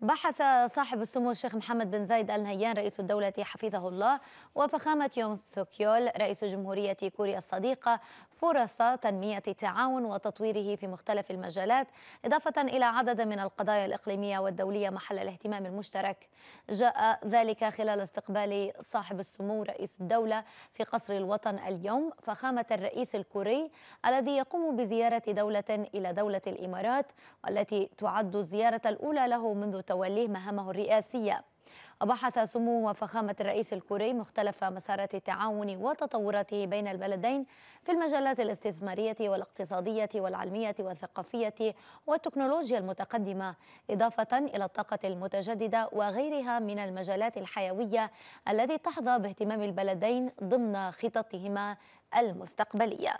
بحث صاحب السمو الشيخ محمد بن زايد آل نهيان رئيس الدولة حفظه الله وفخامة يونغ سوكيول رئيس جمهورية كوريا الصديقة فرص تنمية التعاون وتطويره في مختلف المجالات إضافة إلى عدد من القضايا الإقليمية والدولية محل الاهتمام المشترك جاء ذلك خلال استقبال صاحب السمو رئيس الدولة في قصر الوطن اليوم فخامة الرئيس الكوري الذي يقوم بزيارة دولة إلى دولة الإمارات والتي تعد الزيارة الأولى له منذ توليه مهامه الرئاسية بحث سمو وفخامة الرئيس الكوري مختلف مسارات التعاون وتطوراته بين البلدين في المجالات الاستثمارية والاقتصادية والعلمية والثقافية والتكنولوجيا المتقدمة إضافة إلى الطاقة المتجددة وغيرها من المجالات الحيوية التي تحظى باهتمام البلدين ضمن خططهما المستقبلية